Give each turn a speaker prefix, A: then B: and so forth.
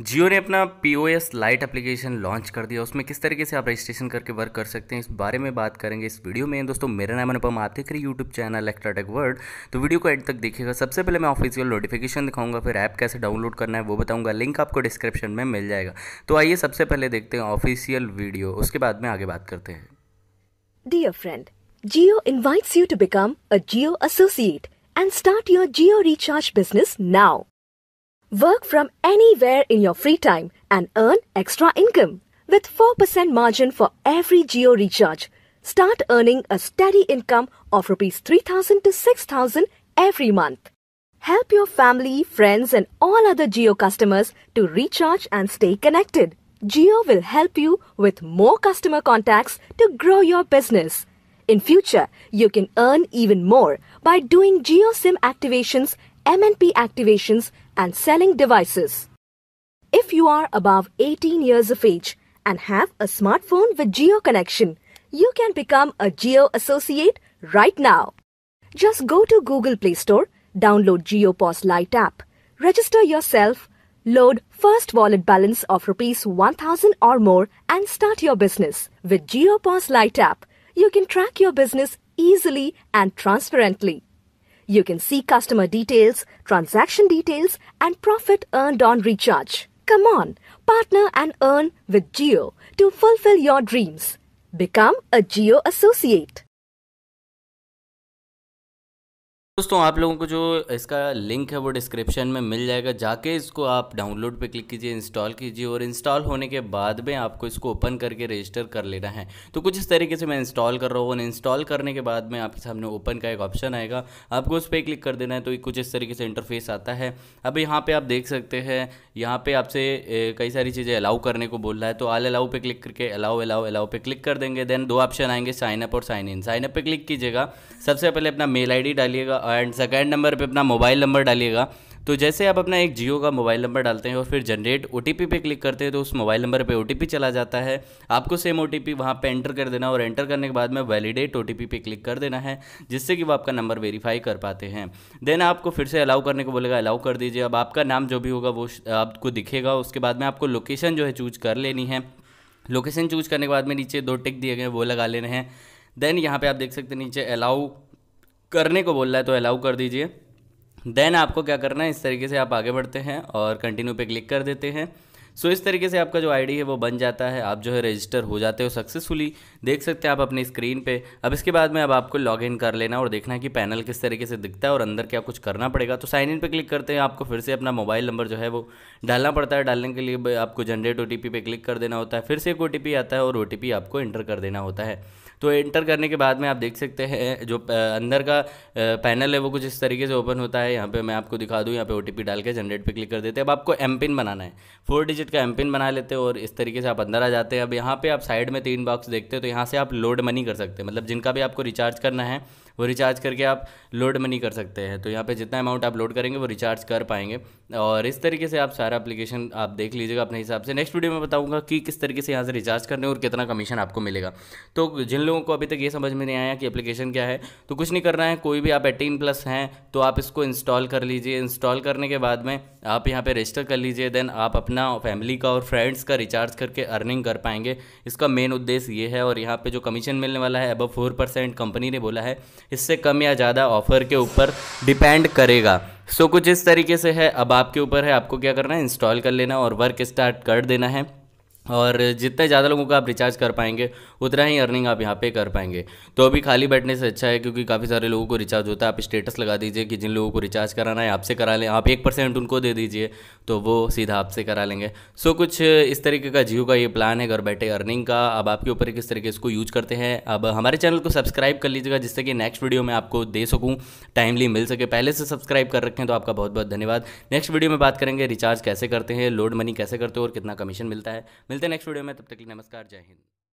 A: जियो ने अपना P O S lite application launch कर दिया उसमें किस तरीके से आप रजिस्ट्रेशन करके वर्क कर सकते हैं इस बारे में बात करेंगे इस वीडियो में दोस्तों मेरा नाम अनुपम आप देख रहे यूट्यूब चैनल एक्ट्राटेक वर्ल्ड तो वीडियो को एंड तक देखिएगा सबसे पहले मैं ऑफिशियल नोटिफिकेशन दिखाऊंगा फिर ऐप कैसे डाउनलोड करना है वो बताऊंगा लिंक आपको डिस्क्रिप्शन में मिल जाएगा तो आइए सबसे पहले देखते हैं ऑफिशियल वीडियो उसके बाद में आगे बात करते हैं
B: dear friend Jio invites you to become a Jio associate and start your Jio recharge business now Work from anywhere in your free time and earn extra income. With 4% margin for every geo recharge, start earning a steady income of rupees 3000 to 6000 every month. Help your family, friends and all other geo customers to recharge and stay connected. Geo will help you with more customer contacts to grow your business. In future, you can earn even more by doing geo SIM activations, MNP activations and selling devices. If you are above 18 years of age and have a smartphone with Geo connection, you can become a Geo associate right now. Just go to Google Play Store, download GeoPOS Lite app, register yourself, load first wallet balance of rupees 1000 or more and start your business. With GeoPOS Lite app, you can track your business easily and transparently. You can see customer details, transaction details, and profit earned on recharge. Come on, partner and earn with Geo to fulfill your dreams. Become a Geo associate.
A: दोस्तों आप लोगों को जो इसका link है वो description में मिल जाएगा जाके इसको आप डाउनलोड पे क्लिक कीजिए इंस्टॉल कीजिए और इंस्टॉल होने के बाद में आपको इसको ओपन करके रजिस्टर कर लेना है तो कुछ इस तरीके से मैं इंस्टॉल कर रहा हूँ और इंस्टॉल करने के बाद में आपके सामने ओपन का एक ऑप्शन आएगा आपको उस पर क्लिक कर देना है तो कुछ इस तरीके से इंटरफेस आता है अब यहाँ पर आप देख सकते हैं यहाँ पर आपसे कई सारी चीज़ें अलाउ करने को बोल रहा है तो आल अलाउ पर क्लिक करके अलाउ अलाउ अलाउ पर क्लिक कर देंगे देन दो ऑप्शन आएंगे साइनअप और साइन इन साइनअप पर क्लिक कीजिएगा सबसे पहले अपना मेल आई डालिएगा एंड सेकेंड नंबर पर अपना मोबाइल नंबर डालिएगा तो जैसे आप अपना एक जियो का मोबाइल नंबर डालते हैं और फिर जनरेट ओ पे क्लिक करते हैं तो उस मोबाइल नंबर पे ओ चला जाता है आपको सेम ओ टी पी वहाँ पर एंटर कर देना और एंटर करने के बाद में वैलिडेट ओ पे क्लिक कर देना है जिससे कि वो आपका नंबर वेरीफाई कर पाते हैं देन आपको फिर से अलाउ करने को बोलेगा अलाउ कर दीजिए अब आपका नाम जो भी होगा वो आपको दिखेगा उसके बाद में आपको लोकेशन जो है चूज कर लेनी है लोकेशन चूज करने के बाद में नीचे दो टिक दिए गए वो लगा लेने हैं देन यहाँ पे आप देख सकते हैं नीचे अलाउ करने को बोल रहा है तो अलाउ कर दीजिए देन आपको क्या करना है इस तरीके से आप आगे बढ़ते हैं और कंटिन्यू पे क्लिक कर देते हैं सो so, इस तरीके से आपका जो आईडी है वो बन जाता है आप जो है रजिस्टर हो जाते हो सक्सेसफुली देख सकते हैं आप अपनी स्क्रीन पे अब इसके बाद में अब आपको लॉग इन कर लेना और देखना कि पैनल किस तरीके से दिखता है और अंदर क्या कुछ करना पड़ेगा तो साइन इन पे क्लिक करते हैं आपको फिर से अपना मोबाइल नंबर जो है वो डालना पड़ता है डालने के लिए आपको जनरेट ओ पे क्लिक कर देना होता है फिर से एक ओ आता है और ओ आपको एंटर कर देना होता है तो एंटर करने के बाद में आप देख सकते हैं जो अंदर का पैनल है वो कुछ इस तरीके से ओपन होता है यहाँ पे मैं आपको दिखा दूँ यहाँ पे ओ डाल के जनरेट पे क्लिक कर देते हैं अब आपको एम पिन बनाना है फोर डिजिट का एम पिन बना लेते हैं और इस तरीके से आप अंदर आ जाते हैं अब यहाँ पे आप साइड में तीन बॉक्स देखते हैं तो यहाँ से आप लोड मनी कर सकते हैं मतलब जिनका भी आपको रिचार्ज करना है वो रिचार्ज करके आप लोड मनी कर सकते हैं तो यहाँ पे जितना अमाउंट आप लोड करेंगे वो रिचार्ज कर पाएंगे और इस तरीके से आप सारा एप्लीकेशन आप देख लीजिएगा अपने हिसाब से नेक्स्ट वीडियो में बताऊँगा कि किस तरीके से यहाँ से रिचार्ज करने और कितना कमीशन आपको मिलेगा तो जिन लोगों को अभी तक ये समझ में नहीं आया कि एप्लीकेशन क्या है तो कुछ नहीं करना है कोई भी आप एटीन प्लस हैं तो आप इसको इंस्टॉल कर लीजिए इंस्टॉल करने के बाद में आप यहाँ पर रजिस्टर कर लीजिए देन आप अपना फैमिली का और फ्रेंड्स का रिचार्ज करके अर्निंग कर पाएंगे इसका मेन उद्देश्य ये है और यहाँ पर जो कमीशन मिलने वाला है अबव फोर परसेंट कंपनी ने बोला है इससे कम या ज़्यादा ऑफर के ऊपर डिपेंड करेगा सो so, कुछ इस तरीके से है अब आपके ऊपर है आपको क्या करना है इंस्टॉल कर लेना और वर्क स्टार्ट कर देना है और जितने ज़्यादा लोगों का आप रिचार्ज कर पाएंगे उतना ही अर्निंग आप यहाँ पे कर पाएंगे तो अभी खाली बैठने से अच्छा है क्योंकि काफ़ी सारे लोगों को रिचार्ज होता है आप स्टेटस लगा दीजिए कि जिन लोगों को रिचार्ज कराना है आपसे करा लें आप एक परसेंट उनको दे दीजिए तो वो सीधा आपसे करा लेंगे सो कुछ इस तरीके का जियो का ये प्लान है घर बैठे अर्निंग का अब आपके ऊपर किस तरीके इसको यूज करते हैं अब हमारे चैनल को सब्सक्राइब कर लीजिएगा जिससे कि नेक्स्ट वीडियो में आपको दे सकूँ टाइमली मिल सके पहले से सब्सक्राइब कर रखें तो आपका बहुत बहुत धन्यवाद नेक्स्ट वीडियो में बात करेंगे रिचार्ज कैसे करते हैं लोड मनी कैसे करते हो और कितना कमीशन मिलता है मिलते हैं नेक्स्ट वीडियो में तब तक नमस्कार जय हिंद